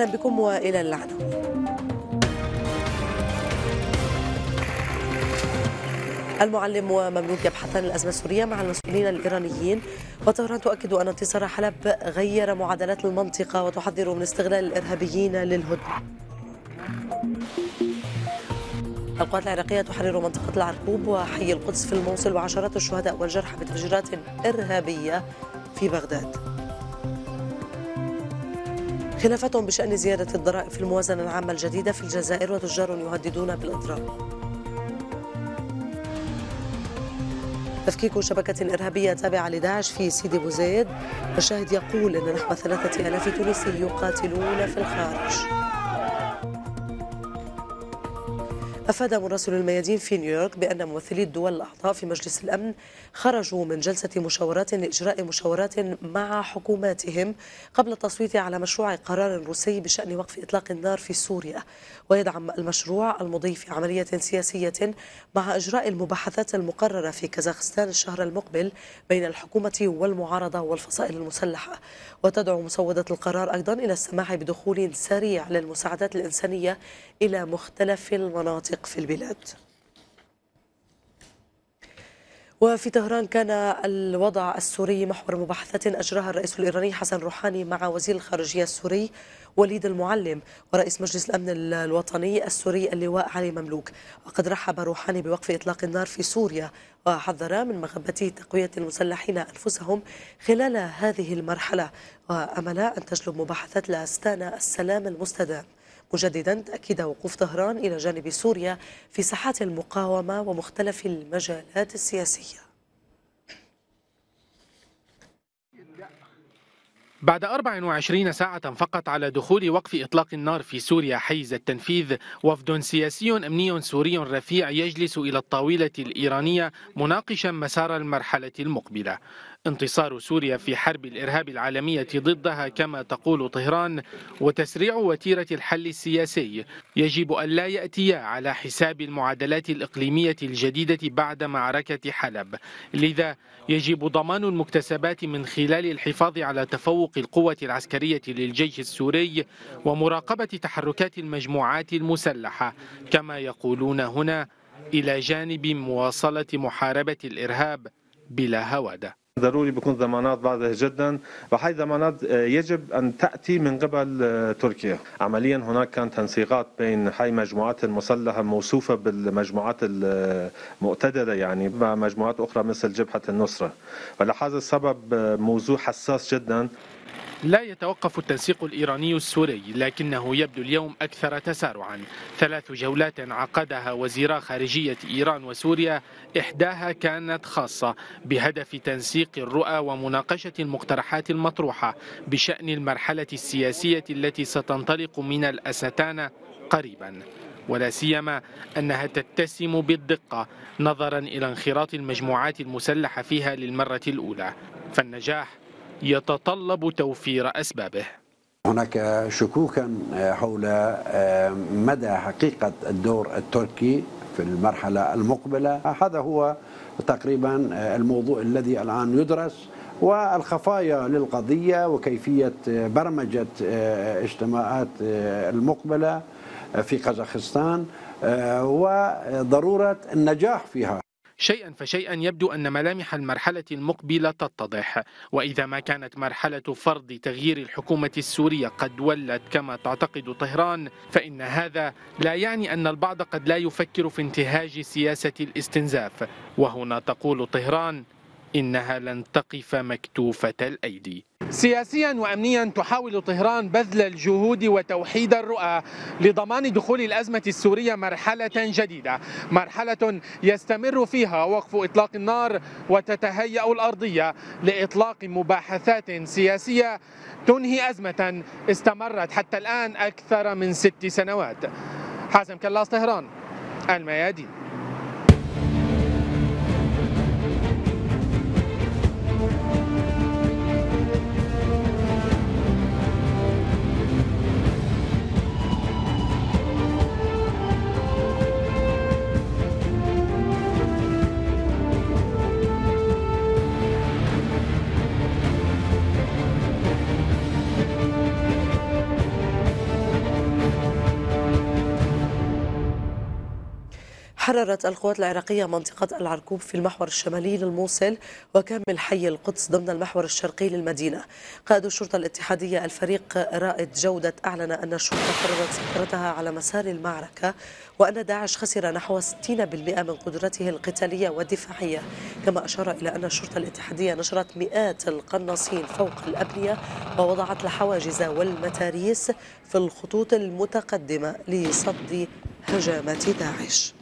أهلا بكم وإلى اللعنة المعلم ومملوك عن الأزمة السورية مع المسؤولين الإيرانيين وطهران تؤكد أن انتصار حلب غير معادلات المنطقة وتحذر من استغلال الإرهابيين للهدنة القوات العراقية تحرر منطقة العرقوب وحي القدس في الموصل وعشرات الشهداء والجرحى بتفجيرات إرهابية في بغداد خلافاتهم بشأن زيادة الضرائب في الموازنة العامة الجديدة في الجزائر وتجار يهددون بالإضرار تفكيك شبكة إرهابية تابعة لداعش في سيدي بوزيد الشاهد يقول أن نحو ثلاثة ألاف تونسي يقاتلون في الخارج أفاد مراسل الميادين في نيويورك بأن ممثلي الدول الأعضاء في مجلس الأمن خرجوا من جلسة مشاورات لإجراء مشاورات مع حكوماتهم قبل التصويت على مشروع قرار روسي بشأن وقف إطلاق النار في سوريا ويدعم المشروع المضي في عملية سياسية مع إجراء المباحثات المقررة في كازاخستان الشهر المقبل بين الحكومة والمعارضة والفصائل المسلحة وتدعو مسودة القرار أيضا إلى السماح بدخول سريع للمساعدات الإنسانية إلى مختلف المناطق العراق في البلاد وفي طهران كان الوضع السوري محور مباحثات أجراها الرئيس الإيراني حسن روحاني مع وزير الخارجية السوري وليد المعلم ورئيس مجلس الأمن الوطني السوري اللواء علي مملوك وقد رحب روحاني بوقف إطلاق النار في سوريا وحذر من مغبة تقوية المسلحين أنفسهم خلال هذه المرحلة وأمل أن تجلب مباحثات لاستانا السلام المستدام مجددا تأكد وقوف طهران إلى جانب سوريا في ساحات المقاومة ومختلف المجالات السياسية بعد 24 ساعة فقط على دخول وقف إطلاق النار في سوريا حيز التنفيذ وفد سياسي أمني سوري رفيع يجلس إلى الطاولة الإيرانية مناقشا مسار المرحلة المقبلة انتصار سوريا في حرب الإرهاب العالمية ضدها كما تقول طهران وتسريع وتيرة الحل السياسي يجب أن لا يأتيا على حساب المعادلات الإقليمية الجديدة بعد معركة حلب لذا يجب ضمان المكتسبات من خلال الحفاظ على تفوق القوة العسكرية للجيش السوري ومراقبة تحركات المجموعات المسلحة كما يقولون هنا إلى جانب مواصلة محاربة الإرهاب بلا هوادة ضروري بيكون ضمانات بعضها جدا وهي ضمانات آه، يجب ان تاتي من قبل آه، تركيا عمليا هناك كان تنسيقات بين هاي المجموعات المسلحه موصوفه بالمجموعات المعتدله يعني مع مجموعات اخرى مثل جبهه النصره ولهذا السبب آه، موضوع حساس جدا لا يتوقف التنسيق الإيراني السوري لكنه يبدو اليوم أكثر تسارعا ثلاث جولات عقدها وزيرا خارجية إيران وسوريا إحداها كانت خاصة بهدف تنسيق الرؤى ومناقشة المقترحات المطروحة بشأن المرحلة السياسية التي ستنطلق من الأستانة قريبا ولا سيما أنها تتسم بالدقة نظرا إلى انخراط المجموعات المسلحة فيها للمرة الأولى فالنجاح يتطلب توفير أسبابه هناك شكوكا حول آه، مدى حقيقة الدور التركي في المرحلة المقبلة هذا هو تقريبا آه، الموضوع الذي الآن يدرس والخفايا للقضية وكيفية آه، برمجة اجتماعات المقبلة في قزاخستان وضرورة النجاح فيها شيئا فشيئا يبدو أن ملامح المرحلة المقبلة تتضح وإذا ما كانت مرحلة فرض تغيير الحكومة السورية قد ولت كما تعتقد طهران فإن هذا لا يعني أن البعض قد لا يفكر في انتهاج سياسة الاستنزاف وهنا تقول طهران إنها لن تقف مكتوفة الأيدي سياسيا وامنيا تحاول طهران بذل الجهود وتوحيد الرؤى لضمان دخول الازمه السوريه مرحله جديده، مرحله يستمر فيها وقف اطلاق النار وتتهيا الارضيه لاطلاق مباحثات سياسيه تنهي ازمه استمرت حتى الان اكثر من ست سنوات. حازم كلاس طهران الميادين حررت القوات العراقية منطقة العركوب في المحور الشمالي للموصل وكامل حي القدس ضمن المحور الشرقي للمدينة قائد الشرطة الاتحادية الفريق رائد جودة أعلن أن الشرطة فرضت سيطرتها على مسار المعركة وأن داعش خسر نحو 60% من قدرته القتالية والدفاعية كما أشار إلى أن الشرطة الاتحادية نشرت مئات القناصين فوق الأبنية ووضعت الحواجز والمتاريس في الخطوط المتقدمة لصد هجمات داعش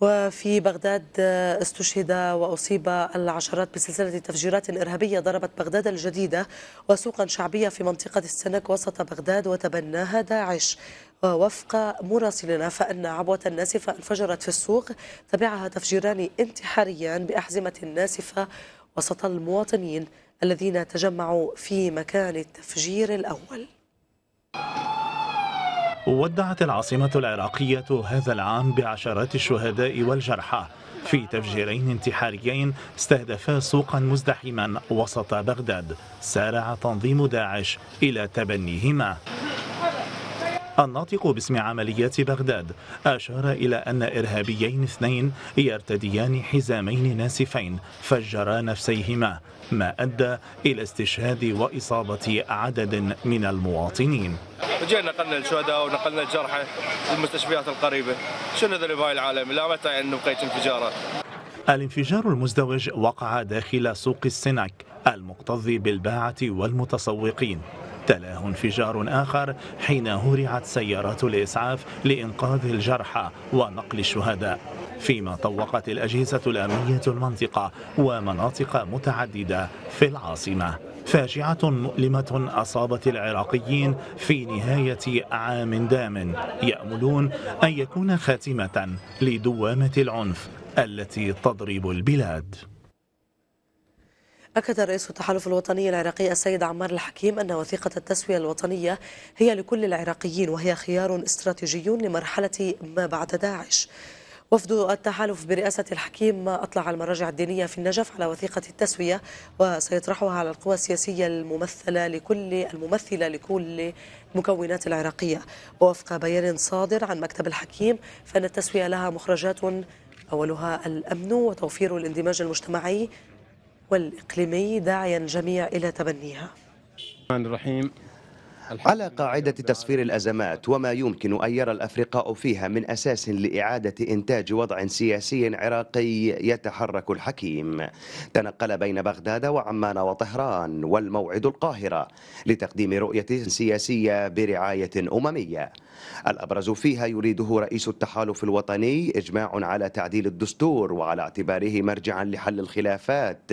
وفي بغداد آه، استشهد وأصيب العشرات بسلسلة تفجيرات إرهابية ضربت بغداد الجديدة وسوقا شعبية في منطقة السنك وسط بغداد وتبناها داعش ووفق مراسلنا فإن عبوة ناسفة انفجرت في السوق تبعها تفجيران انتحاريان بأحزمة ناسفة وسط المواطنين الذين تجمعوا في مكان التفجير الأول ودعت العاصمة العراقية هذا العام بعشرات الشهداء والجرحى في تفجيرين انتحاريين استهدفا سوقا مزدحما وسط بغداد سارع تنظيم داعش إلى تبنيهما الناطق باسم عمليات بغداد أشار إلى أن إرهابيين اثنين يرتديان حزامين ناسفين فجرا نفسيهما ما أدى إلى استشهاد وإصابة عدد من المواطنين جينا نقلنا الشهداء ونقلنا الجرحى للمستشفيات القريبة شنو ذا الوباء العالم لا متى يعني بقيت انفجارات الانفجار المزدوج وقع داخل سوق السناك المكتظ بالباعة والمتسوقين تلاه انفجار آخر حين هرعت سيارات الإسعاف لإنقاذ الجرحى ونقل الشهداء فيما طوقت الأجهزة الأمنية المنطقة ومناطق متعددة في العاصمة فاجعة مؤلمة أصابت العراقيين في نهاية عام دام يأملون أن يكون خاتمة لدوامة العنف التي تضرب البلاد أكد رئيس التحالف الوطني العراقي السيد عمار الحكيم أن وثيقة التسوية الوطنية هي لكل العراقيين وهي خيار استراتيجي لمرحلة ما بعد داعش وفد التحالف برئاسة الحكيم أطلع المراجع الدينية في النجف على وثيقة التسوية وسيطرحها على القوى السياسية الممثلة لكل الممثلة لكل المكونات العراقية ووفق بيان صادر عن مكتب الحكيم فإن التسوية لها مخرجات أولها الأمن وتوفير الاندماج المجتمعي والإقليمي داعيا الجميع إلى تبنيها الرحمن الرحيم على قاعدة تصفير الأزمات وما يمكن أن يرى الأفرقاء فيها من أساس لإعادة إنتاج وضع سياسي عراقي يتحرك الحكيم تنقل بين بغداد وعمان وطهران والموعد القاهرة لتقديم رؤية سياسية برعاية أممية الأبرز فيها يريده رئيس التحالف الوطني إجماع على تعديل الدستور وعلى اعتباره مرجعا لحل الخلافات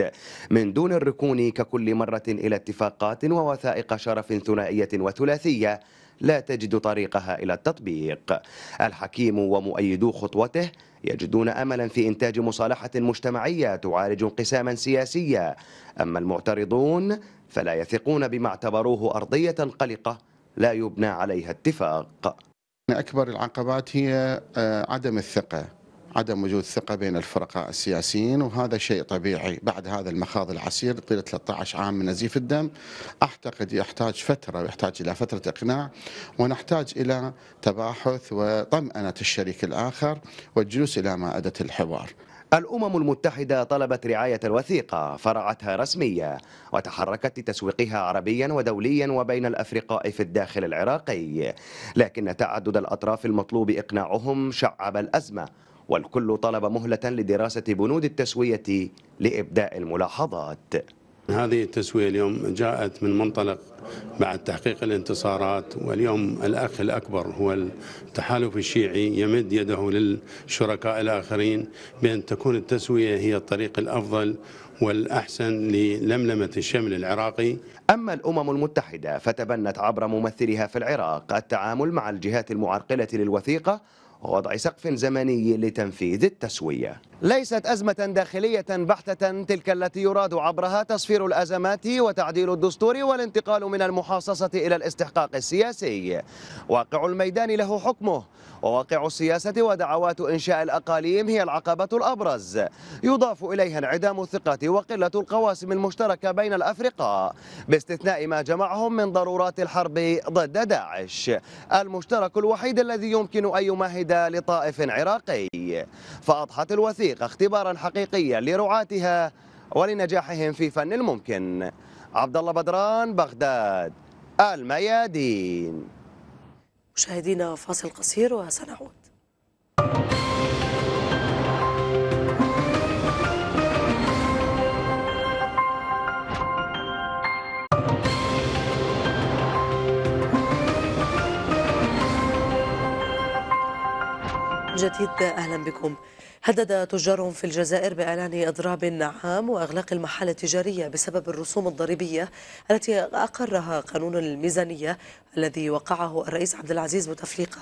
من دون الركون ككل مرة إلى اتفاقات ووثائق شرف ثنائية وثلاثية لا تجد طريقها إلى التطبيق الحكيم ومؤيدو خطوته يجدون املا في انتاج مصالحه مجتمعيه تعالج انقساما سياسيا اما المعترضون فلا يثقون بما اعتبروه ارضيه قلقه لا يبنى عليها اتفاق اكبر العقبات هي آه، عدم الثقه عدم وجود ثقة بين الفرقاء السياسيين وهذا شيء طبيعي بعد هذا المخاض العسير طيلة 13 عام من نزيف الدم أعتقد يحتاج فترة ويحتاج إلى فترة إقناع ونحتاج إلى تباحث وطمأنة الشريك الآخر والجلوس إلى مائدة الحوار الأمم المتحدة طلبت رعاية الوثيقة فرعتها رسمية وتحركت لتسويقها عربيا ودوليا وبين الأفرقاء في الداخل العراقي لكن تعدد الأطراف المطلوب إقناعهم شعب الأزمة والكل طلب مهلة لدراسة بنود التسوية لإبداء الملاحظات هذه التسوية اليوم جاءت من منطلق بعد تحقيق الانتصارات واليوم الأخ الأكبر هو التحالف الشيعي يمد يده للشركاء الآخرين بأن تكون التسوية هي الطريق الأفضل والأحسن للملمة الشمل العراقي أما الأمم المتحدة فتبنت عبر ممثلها في العراق التعامل مع الجهات المعرقلة للوثيقة ووضع سقف زمني لتنفيذ التسوية ليست أزمة داخلية بحتة تلك التي يراد عبرها تصفير الأزمات وتعديل الدستور والانتقال من المحاصصة إلى الاستحقاق السياسي واقع الميدان له حكمه وواقع السياسة ودعوات إنشاء الأقاليم هي العقبة الأبرز يضاف إليها انعدام الثقة وقلة القواسم المشتركة بين الأفرقاء باستثناء ما جمعهم من ضرورات الحرب ضد داعش المشترك الوحيد الذي يمكن أن يمهد لطائف عراقي فأضحت الوثيقة التطبيق اختبارا حقيقيا لرعاتها ولنجاحهم في فن الممكن عبد الله بدران بغداد الميادين مشاهدينا فاصل قصير وسنعود جديد اهلا بكم هدد تجار في الجزائر بإعلان إضراب عام وإغلاق المحال التجارية بسبب الرسوم الضريبية التي أقرها قانون الميزانية الذي وقعه الرئيس عبد العزيز بوتفليقة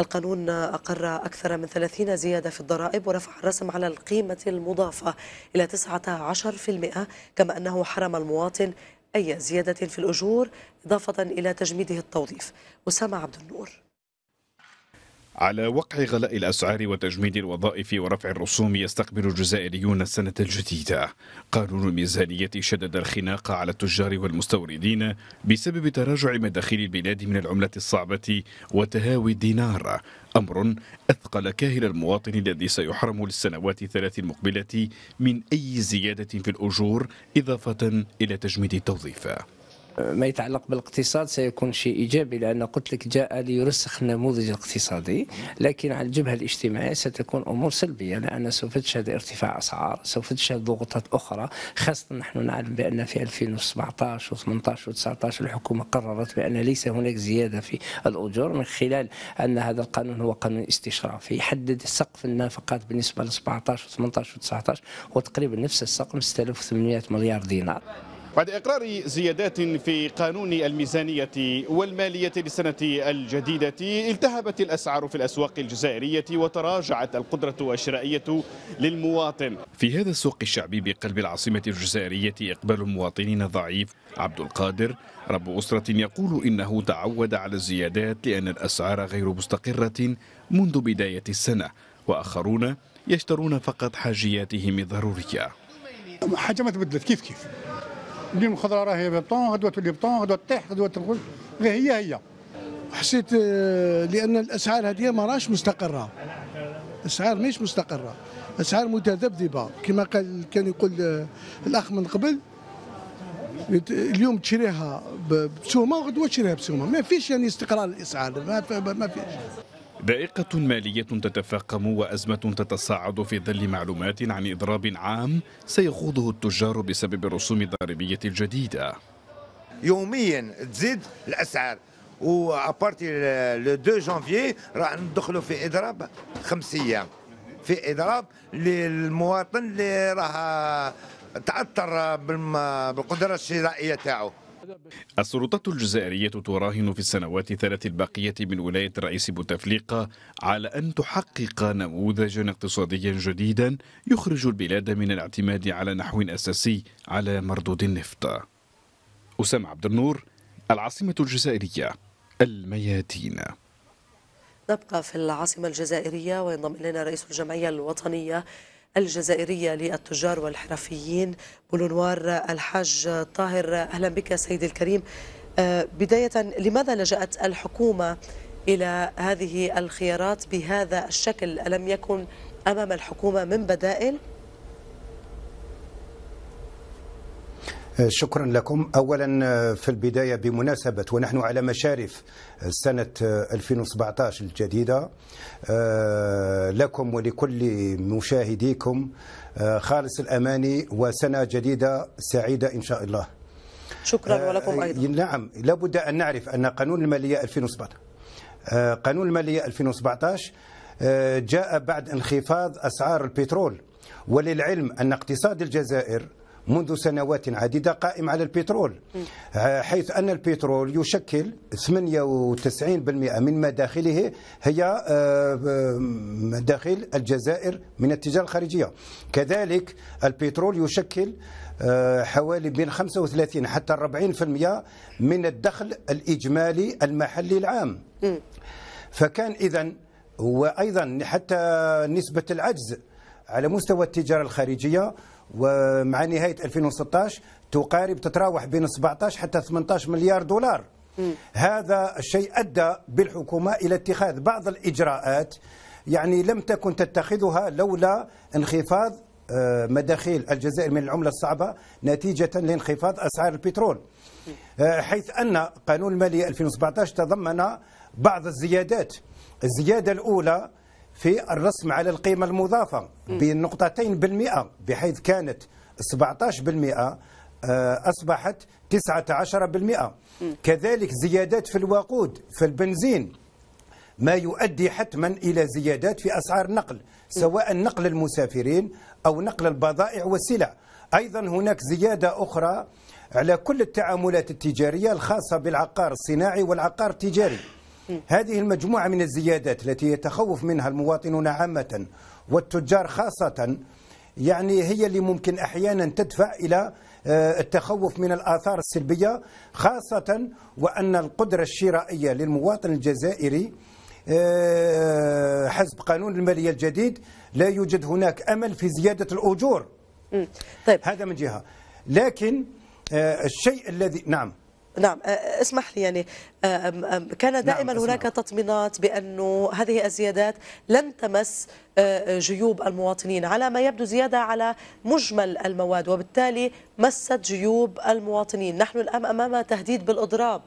القانون أقر أكثر من 30 زيادة في الضرائب ورفع الرسم على القيمة المضافة إلى 19% كما أنه حرم المواطن أي زيادة في الأجور إضافة إلى تجميده التوظيف أسامة عبد النور على وقع غلاء الأسعار وتجميد الوظائف ورفع الرسوم يستقبل الجزائريون السنة الجديدة قانون الميزانية شدد الخناق على التجار والمستوردين بسبب تراجع مداخيل البلاد من العملة الصعبة وتهاوي الدينار أمر أثقل كاهل المواطن الذي سيحرم للسنوات الثلاث المقبلة من أي زيادة في الأجور إضافة إلى تجميد التوظيف ما يتعلق بالاقتصاد سيكون شيء ايجابي لان قلت لك جاء ليرسخ النموذج الاقتصادي لكن على الجبهه الاجتماعيه ستكون امور سلبيه لان سوف تشهد ارتفاع اسعار سوف تشهد ضغوطات اخرى خاصه نحن نعلم بان في 2017 و18 و19 الحكومه قررت بان ليس هناك زياده في الاجور من خلال ان هذا القانون هو قانون استشرافي يحدد سقف النفقات بالنسبه ل 17 و18 و19 وتقريبا نفس السقف 6800 مليار دينار بعد إقرار زيادات في قانون الميزانية والمالية للسنة الجديدة التهبت الأسعار في الأسواق الجزائرية وتراجعت القدرة الشرائية للمواطن في هذا السوق الشعبي بقلب العاصمة الجزائرية إقبال المواطنين ضعيف عبد القادر رب أسرة يقول إنه تعود على الزيادات لأن الأسعار غير مستقرة منذ بداية السنة وآخرون يشترون فقط حاجياتهم الضرورية حاجة ما تبدلت كيف كيف اليوم الخضره راهي بطون غدوه تولي بطون غدوه تطيح غدوه تنقل غير هي هي حسيت آه، لان الاسعار هذه ما راهش مستقره الاسعار مش مستقره اسعار متذبذبه كما قال كان يقول آه، الاخ من قبل اليوم تشريها بسومه وغدوه تشريها بسومه ما فيش يعني استقرار الاسعار ما فيش ذائقة مالية تتفاقم وأزمة تتصاعد في ظل معلومات عن إضراب عام سيخوضه التجار بسبب الرسوم الضريبية الجديدة يوميا تزيد الأسعار وابارتي لو 2 جانفي راح ندخلوا في اضراب خمس ايام في اضراب للمواطن اللي راه تعثر بالقدره الشرائيه تاعو السلطات الجزائرية تراهن في السنوات الثلاث الباقية من ولاية الرئيس بوتفليقة على أن تحقق نموذجا اقتصاديا جديدا يخرج البلاد من الاعتماد على نحو أساسي على مردود النفط أسامة عبد النور العاصمة الجزائرية الميادين نبقى في العاصمة الجزائرية وينضم إلينا رئيس الجمعية الوطنية الجزائرية للتجار والحرفيين بولونوار الحاج طاهر أهلا بك سيدي الكريم آه، بداية لماذا لجأت الحكومة إلى هذه الخيارات بهذا الشكل ألم يكن أمام الحكومة من بدائل؟ شكرا لكم اولا آه، في البدايه بمناسبه ونحن على مشارف آه، سنه 2017 آه، الجديده لكم ولكل مشاهديكم خالص الاماني وسنه جديده سعيده ان شاء الله شكرا ولكم ايضا نعم لابد ان نعرف ان قانون الماليه 2017 قانون الماليه 2017 جاء بعد انخفاض اسعار البترول وللعلم ان اقتصاد الجزائر منذ سنوات عديدة قائم على البترول آه، حيث أن البترول يشكل 98% من مداخله هي مداخل آه، آه، الجزائر من التجارة الخارجية كذلك البترول يشكل حوالي بين 35 حتى 40% من الدخل الإجمالي المحلي العام فكان إذا وأيضا حتى نسبة العجز على مستوى التجارة الخارجية ومع نهاية 2016 تقارب تتراوح بين 17 حتى 18 مليار دولار هذا الشيء أدى بالحكومة إلى اتخاذ بعض الإجراءات يعني لم تكن تتخذها لولا انخفاض آه، مداخيل الجزائر من العملة الصعبة نتيجة لانخفاض أسعار البترول آه، حيث أن قانون المالية 2017 تضمن بعض الزيادات الزيادة الأولى في الرسم على القيمة المضافة بنقطتين بالمئة بحيث كانت 17% آه، أصبحت 19% كذلك زيادات في الوقود في البنزين ما يؤدي حتما إلى زيادات في أسعار النقل سواء نقل المسافرين أو نقل البضائع والسلع أيضا هناك زيادة أخرى على كل التعاملات التجارية الخاصة بالعقار الصناعي والعقار التجاري هذه المجموعة من الزيادات التي يتخوف منها المواطنون عامة والتجار خاصة يعني هي اللي ممكن أحيانا تدفع إلى آه، التخوف من الآثار السلبية خاصة وأن القدرة الشرائية للمواطن الجزائري آه، حسب قانون المالية الجديد لا يوجد هناك أمل في زيادة الأجور طيب. هذا من جهة لكن آه، الشيء الذي نعم نعم اسمح لي يعني كان نعم، دائما نعم هناك تطمينات بأنه هذه الزيادات لن تمس جيوب المواطنين على ما يبدو زيادة على مجمل المواد وبالتالي مست جيوب المواطنين نحن الآن أمام تهديد بالإضراب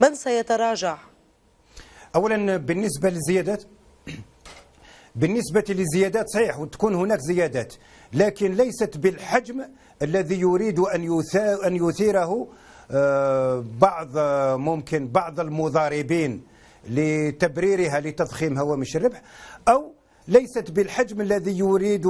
من سيتراجع؟ أولا بالنسبة للزيادات بالنسبة للزيادات صحيح وتكون هناك زيادات لكن ليست بالحجم الذي يريد أن أن يثيره آه، بعض ممكن بعض المضاربين لتبريرها لتضخيم هوامش الربح أو ليست بالحجم الذي يريد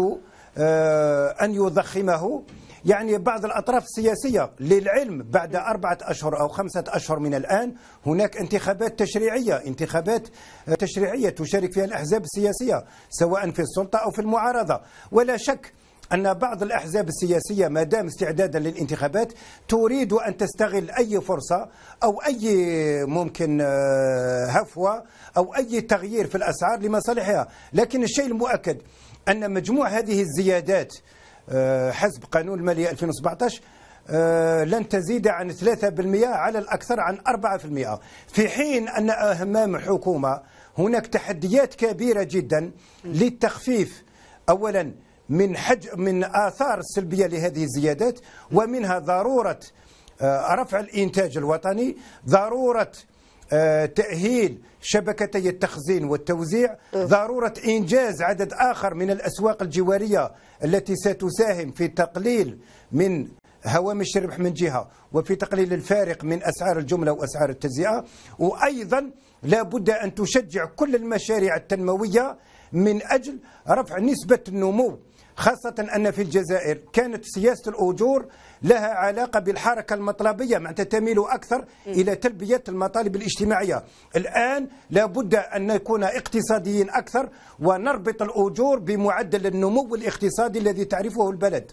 آه، أن يضخمه يعني بعض الأطراف السياسية للعلم بعد أربعة أشهر أو خمسة أشهر من الآن هناك انتخابات تشريعية انتخابات آه، تشريعية تشارك فيها الأحزاب السياسية سواء في السلطة أو في المعارضة ولا شك أن بعض الأحزاب السياسية ما دام استعدادا للانتخابات تريد أن تستغل أي فرصة أو أي ممكن آه، هفوة أو أي تغيير في الأسعار لمصالحها لكن الشيء المؤكد أن مجموع هذه الزيادات آه، حسب قانون المالية 2017 آه، لن تزيد عن 3% على الأكثر عن 4% في حين أن أمام الحكومة هناك تحديات كبيرة جدا للتخفيف أولا من حج من آثار السلبية لهذه الزيادات ومنها ضرورة آه، رفع الإنتاج الوطني ضرورة آه، تأهيل شبكتي التخزين والتوزيع أه. ضرورة إنجاز عدد آخر من الأسواق الجوارية التي ستساهم في تقليل من هوامش الربح من جهة وفي تقليل الفارق من أسعار الجملة وأسعار التجزئة وأيضا لا بد أن تشجع كل المشاريع التنموية من أجل رفع نسبة النمو خاصة أن في الجزائر كانت سياسة الأجور لها علاقة بالحركة المطلبية معناتها تميل أكثر إيه. إلى تلبية المطالب الاجتماعية الآن لابد أن نكون اقتصاديين أكثر ونربط الأجور بمعدل النمو الاقتصادي الذي تعرفه البلد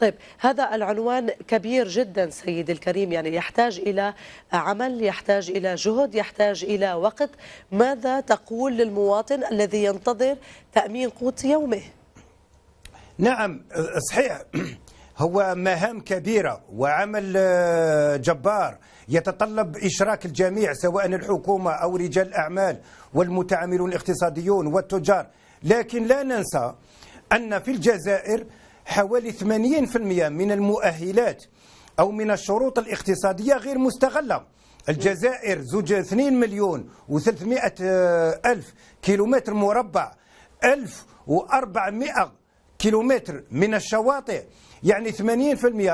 طيب هذا العنوان كبير جدا سيد الكريم يعني يحتاج إلى عمل يحتاج إلى جهد يحتاج إلى وقت ماذا تقول للمواطن الذي ينتظر تأمين قوت يومه؟ نعم صحيح هو مهام كبيرة وعمل آه، جبار يتطلب إشراك الجميع سواء الحكومة أو رجال الأعمال والمتعاملون الاقتصاديون والتجار لكن لا ننسى أن في الجزائر حوالي 80% من المؤهلات أو من الشروط الاقتصادية غير مستغلة الجزائر زوج 2 مليون و300 آه، ألف كيلومتر مربع 1400 كيلومتر من الشواطئ يعني 80%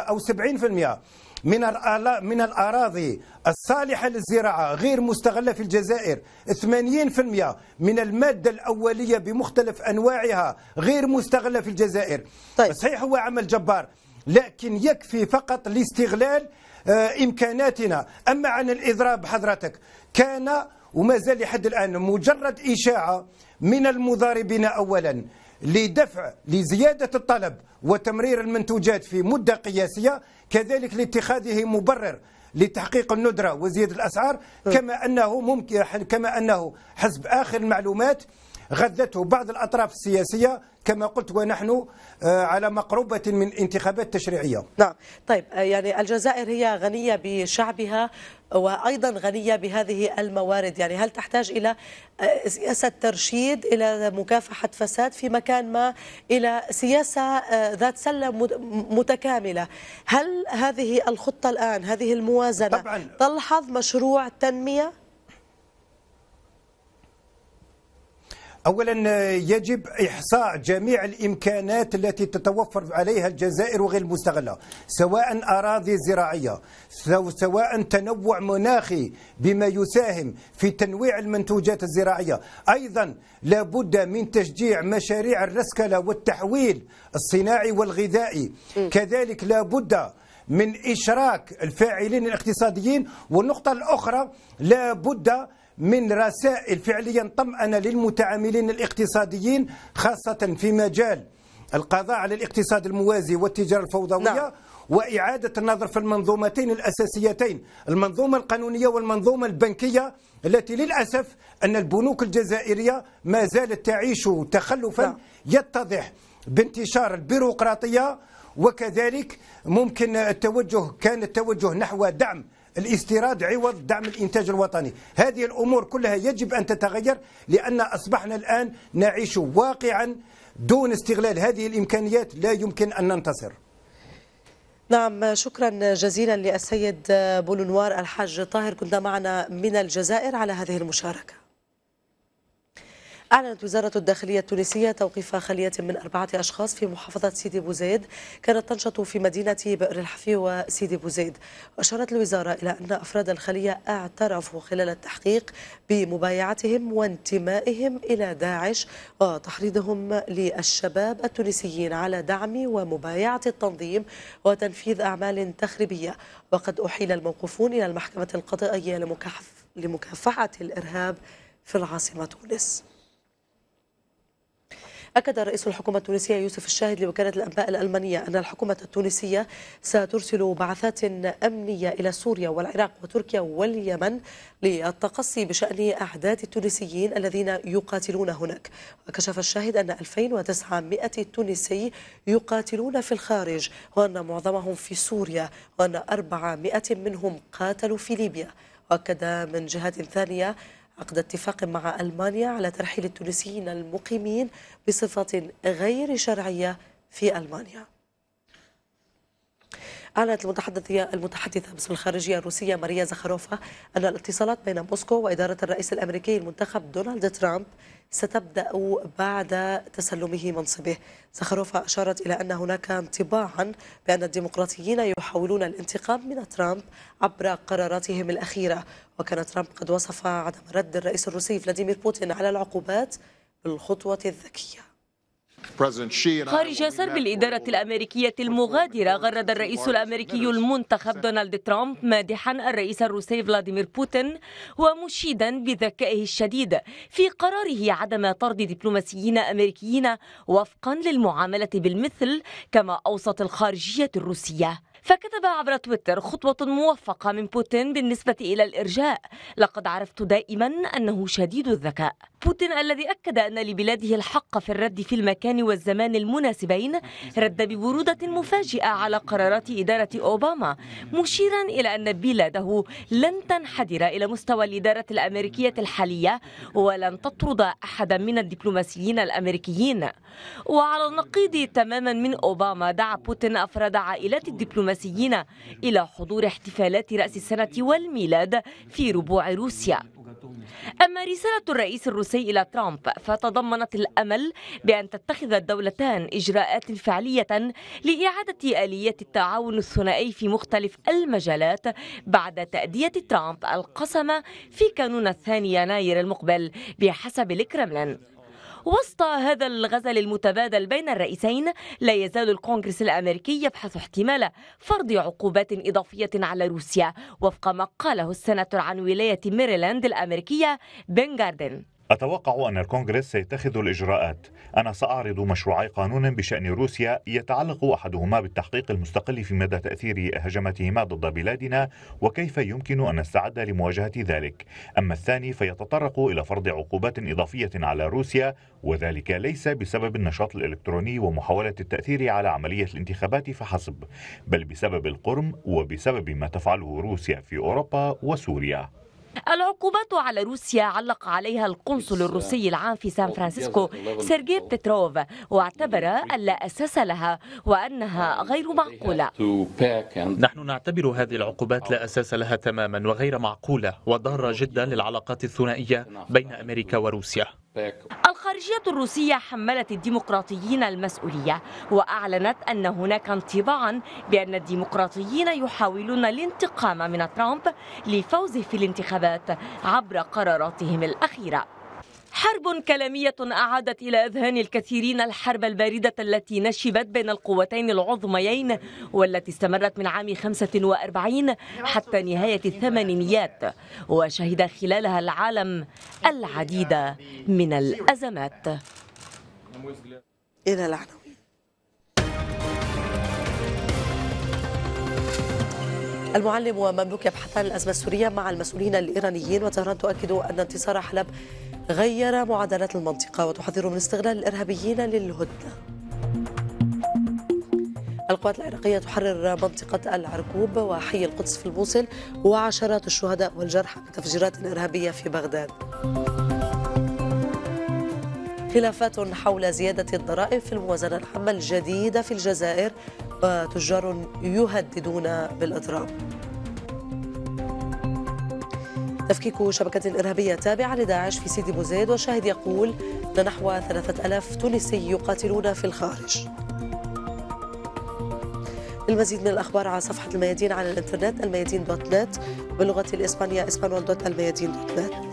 أو 70% من من الأراضي الصالحة للزراعة غير مستغلة في الجزائر 80% من المادة الأولية بمختلف أنواعها غير مستغلة في الجزائر طيب. صحيح هو عمل جبار لكن يكفي فقط لاستغلال آه، إمكاناتنا أما عن الإضراب حضرتك كان وما زال لحد الآن مجرد إشاعة من المضاربين أولا لدفع لزيادة الطلب وتمرير المنتوجات في مدة قياسية كذلك لاتخاذه مبرر لتحقيق الندرة وزيادة الأسعار كما أنه ممكن كما أنه حسب آخر المعلومات غذته بعض الأطراف السياسية كما قلت ونحن آه، على مقربة من انتخابات تشريعية نعم طيب آه، يعني الجزائر هي غنية بشعبها وايضا غنيه بهذه الموارد يعني هل تحتاج الى آه، سياسه ترشيد الى مكافحه فساد في مكان ما الى سياسه آه، ذات سله متكامله هل هذه الخطه الان هذه الموازنه طبعا تلحظ مشروع تنميه اولا يجب احصاء جميع الامكانات التي تتوفر عليها الجزائر وغير المستغله سواء اراضي زراعيه سواء تنوع مناخي بما يساهم في تنويع المنتوجات الزراعيه ايضا لابد من تشجيع مشاريع الرسكله والتحويل الصناعي والغذائي كذلك لابد من اشراك الفاعلين الاقتصاديين والنقطه الاخرى لابد من رسائل فعليا طمأنة للمتعاملين الاقتصاديين خاصة في مجال القضاء على الاقتصاد الموازي والتجارة الفوضوية نعم. وإعادة النظر في المنظومتين الأساسيتين المنظومة القانونية والمنظومة البنكية التي للأسف أن البنوك الجزائرية ما زالت تعيش تخلفا نعم. يتضح بانتشار البيروقراطية وكذلك ممكن التوجه كان التوجه نحو دعم الاستيراد عوض دعم الانتاج الوطني هذه الامور كلها يجب ان تتغير لان اصبحنا الان نعيش واقعا دون استغلال هذه الامكانيات لا يمكن ان ننتصر نعم شكرا جزيلا للسيد بولنوار الحاج طاهر كنت معنا من الجزائر على هذه المشاركه أعلنت وزارة الداخلية التونسية توقيف خلية من أربعة أشخاص في محافظة سيدي بوزيد كانت تنشط في مدينة بئر الحفي وسيدي بوزيد أشارت الوزارة إلى أن أفراد الخلية اعترفوا خلال التحقيق بمبايعتهم وانتمائهم إلى داعش وتحريضهم للشباب التونسيين على دعم ومبايعة التنظيم وتنفيذ أعمال تخريبية وقد أحيل الموقوفون إلى المحكمة القضائية لمكافحة الإرهاب في العاصمة تونس أكد رئيس الحكومة التونسية يوسف الشاهد لوكالة الأنباء الألمانية أن الحكومة التونسية سترسل بعثات أمنية إلى سوريا والعراق وتركيا واليمن للتقصي بشأن أعداد التونسيين الذين يقاتلون هناك وكشف الشاهد أن 2900 تونسي يقاتلون في الخارج وأن معظمهم في سوريا وأن 400 منهم قاتلوا في ليبيا وأكد من جهة ثانية عقد اتفاق مع ألمانيا على ترحيل التونسيين المقيمين بصفة غير شرعية في ألمانيا أعلنت المتحدثة المتحدثة باسم الخارجية الروسية ماريا زخاروفا أن الاتصالات بين موسكو وإدارة الرئيس الأمريكي المنتخب دونالد ترامب ستبدأ بعد تسلمه منصبه زخاروفا أشارت إلى أن هناك انطباعا بأن الديمقراطيين يحاولون الانتقام من ترامب عبر قراراتهم الأخيرة وكان ترامب قد وصف عدم رد الرئيس الروسي فلاديمير بوتين على العقوبات بالخطوة الذكية خارج سرب الإدارة الأمريكية المغادرة غرد الرئيس الأمريكي المنتخب دونالد ترامب مادحا الرئيس الروسي فلاديمير بوتين ومشيدا بذكائه الشديد في قراره عدم طرد دبلوماسيين أمريكيين وفقا للمعاملة بالمثل كما أوصت الخارجية الروسية فكتب عبر تويتر خطوة موفقة من بوتين بالنسبة إلى الإرجاء لقد عرفت دائما أنه شديد الذكاء بوتين الذي أكد أن لبلاده الحق في الرد في المكان والزمان المناسبين رد ببرودة مفاجئة على قرارات إدارة أوباما مشيرا إلى أن بلاده لن تنحدر إلى مستوى الإدارة الأمريكية الحالية ولن تطرد أحدا من الدبلوماسيين الأمريكيين وعلى النقيض تماما من أوباما دعا بوتين أفراد عائلات الدبلوماسيين إلى حضور احتفالات رأس السنة والميلاد في ربوع روسيا أما رسالة الرئيس الروسي إلى ترامب فتضمنت الأمل بأن تتخذ الدولتان إجراءات فعلية لإعادة آلية التعاون الثنائي في مختلف المجالات بعد تأدية ترامب القسم في كانون الثاني يناير المقبل بحسب الكرملين وسط هذا الغزل المتبادل بين الرئيسين لا يزال الكونغرس الأمريكي يبحث احتمال فرض عقوبات إضافية على روسيا وفق ما قاله السناتور عن ولاية ميريلاند الأمريكية بن جاردن أتوقع أن الكونغرس سيتخذ الإجراءات أنا سأعرض مشروعي قانون بشأن روسيا يتعلق أحدهما بالتحقيق المستقل في مدى تأثير هجمتهما ضد بلادنا وكيف يمكن أن نستعد لمواجهة ذلك أما الثاني فيتطرق إلى فرض عقوبات إضافية على روسيا وذلك ليس بسبب النشاط الإلكتروني ومحاولة التأثير على عملية الانتخابات فحسب بل بسبب القرم وبسبب ما تفعله روسيا في أوروبا وسوريا العقوبات على روسيا علق عليها القنصل uh, الروسي العام في سان فرانسيسكو سيرجي بتروف واعتبر أن لا أساس لها وأنها غير معقولة نحن نعتبر هذه العقوبات لا أساس لها تماما وغير معقولة وضارة جدا للعلاقات الثنائية بين أمريكا وروسيا الخارجية الروسية حملت الديمقراطيين المسؤولية وأعلنت أن هناك انطباعا بأن الديمقراطيين يحاولون الانتقام من ترامب لفوزه في الانتخابات عبر قراراتهم الأخيرة حرب كلامية أعادت إلى أذهان الكثيرين الحرب الباردة التي نشبت بين القوتين العظميين والتي استمرت من عام 45 حتى نهاية الثمانينيات وشهد خلالها العالم العديد من الأزمات إلى العناوين المعلم ومملوك يبحثان الأزمة السورية مع المسؤولين الإيرانيين وطهران تؤكد أن انتصار حلب غير معادلات المنطقة وتحذر من استغلال الإرهابيين للهدنة القوات العراقية تحرر منطقة العركوب وحي القدس في الموصل وعشرات الشهداء والجرحى بتفجيرات إرهابية في بغداد خلافات حول زيادة الضرائب في الموازنة العامة الجديدة في الجزائر وتجار يهددون بالإضراب تفكيك شبكة إرهابية تابعة لداعش في سيدي بوزيد والشاهد يقول أن نحو 3000 تونسي يقاتلون في الخارج المزيد من الأخبار على صفحة الميادين على الإنترنت الميادين دوت نت باللغة الإسبانية اسبانول دوت الميادين دوت نت